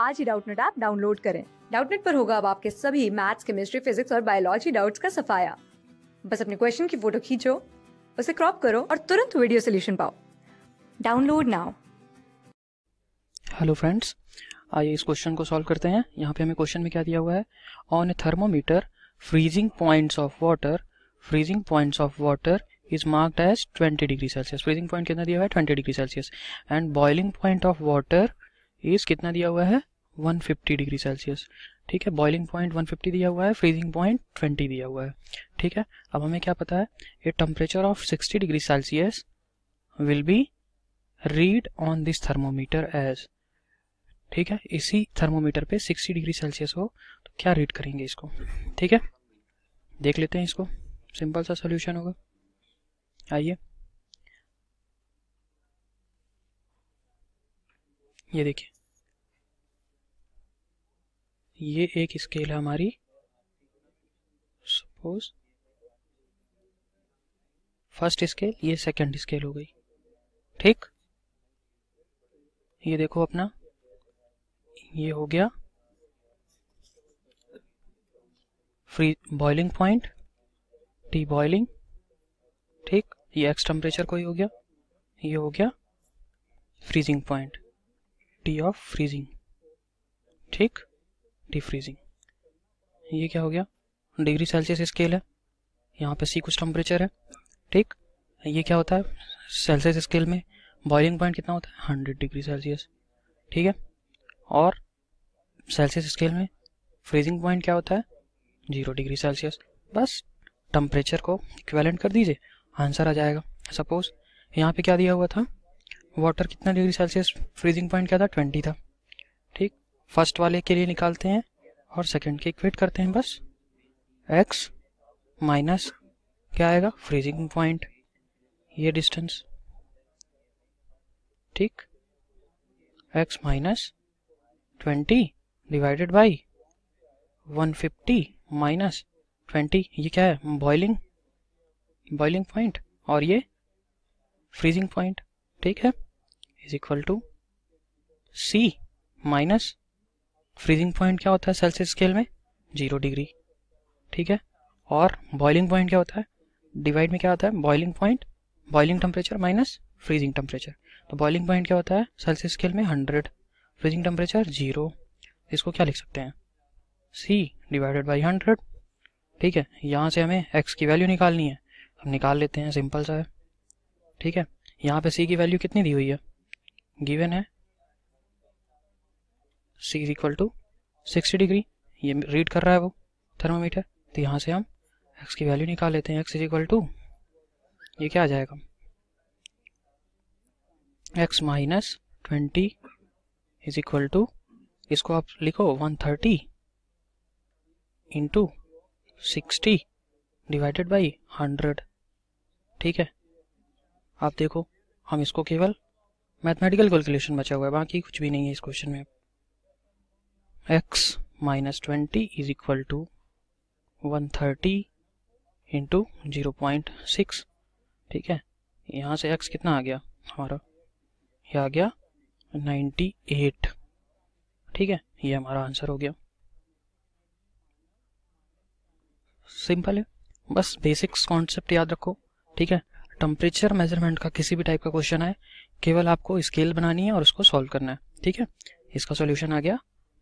आज ही Doubtnut app download करें डाउटनेट पर होगा अब आपके सभी मैथ्स केमिस्ट्री फिजिक्स और बायोलॉजी डाउट्स का सफाया बस अपने क्वेश्चन की फोटो खींचो उसे क्रॉप करो और तुरंत वीडियो सोल्यूशन पाओ डाउनलोड नाउ हेलो फ्रेंड्स आइए इस क्वेश्चन को सॉल्व करते हैं यहाँ पे हमें क्वेश्चन में क्या दिया हुआ है on a thermometer freezing points of water freezing points of water is marked as 20 degree Celsius freezing point कितना दिया हुआ है 20 degree Celsius and boiling point of water is कितना दिया हुआ है 150 डिग्री सेल्सियस ठीक है बॉइलिंग पॉइंट 150 दिया हुआ है फ्रीजिंग पॉइंट 20 दिया हुआ है ठीक है अब हमें क्या पता है a temperature of 60 degree Celsius will be read on this thermometer as ठीक है इसी थर्मोमीटर पे 60 डिग्री सेल्सियस हो तो क्या रीड करेंगे इसको ठीक है देख लेते हैं इसको सिंपल सा सोल्यूशन होगा आइए ये देखिए ये एक स्केल है हमारी सपोज फर्स्ट स्केल ये सेकंड स्केल हो गई ठीक ये देखो अपना ये हो गया free boiling point T boiling ठीक ये एक्स टेम्परेचर कोई हो गया ये हो गया freezing point T of freezing ठीक डी फ्रीजिंग ये क्या हो गया डिग्री सेल्सियस स्केल है यहाँ पे सी कुछ टेम्परेचर है ठीक ये क्या होता है सेल्सियस स्केल में बॉइलिंग पॉइंट कितना होता है हंड्रेड डिग्री सेल्सियस ठीक है और सेल्सियस स्केल में फ्रीजिंग पॉइंट क्या होता है जीरो डिग्री सेल्सियस बस टम्परेचर को इक्वेलेंट कर दीजिए आंसर आ जाएगा सपोज यहाँ पे क्या दिया हुआ था वाटर कितना डिग्री सेल्सियस फ्रीजिंग पॉइंट क्या था ट्वेंटी था फर्स्ट वाले के लिए निकालते हैं और सेकंड की इक्वेट करते हैं बस एक्स माइनस क्या आएगा फ्रीजिंग पॉइंट ये डिस्टेंस ठीक X minus twenty divided by one fifty minus twenty ये क्या है बॉइलिंग बॉइलिंग पॉइंट और ये फ्रीजिंग पॉइंट ठीक है is equal to C minus freezing point क्या होता है सेल्सियस स्केल में जीरो डिग्री ठीक है और बॉइलिंग पॉइंट क्या होता है डिवाइड में क्या होता है boiling point boiling temperature minus freezing temperature तो बॉइलिंग पॉइंट क्या होता है सेल्सियस स्केल में हंड्रेड फ्रीजिंग टेम्परेचर जीरो इसको क्या लिख सकते हैं सी डिवाइडेड बाई हंड्रेड ठीक है यहाँ से हमें एक्स की वैल्यू निकालनी है हम निकाल लेते हैं सिंपल सा है ठीक है यहाँ पे सी की वैल्यू कितनी दी हुई है गिवन है C is equal to sixty degree ये रीड कर रहा है वो थर्मोमीटर तो यहाँ से हम एक्स की वैल्यू निकाल लेते हैं एक्स इज इक्वल टू ये क्या आ जाएगा X minus twenty is equal to इसको आप लिखो one thirty into sixty divided by hundred ठीक है आप देखो हम इसको केवल मैथमेटिकल कैलकुलेशन बचा हुआ है बाकी कुछ भी नहीं है इस क्वेश्चन में x minus 20 is equal to 130 into zero point six ठीक है यहाँ से x कितना आ गया हमारा ये आ गया 98 ठीक है ये हमारा आंसर हो गया सिंपल है बस बेसिक्स कॉन्सेप्ट याद रखो ठीक है टेम्परेचर मेजरमेंट का किसी भी टाइप का क्वेश्चन है केवल आपको स्केल बनानी है और उसको सॉल्व करना है ठीक है इसका सॉल्यूशन आ गया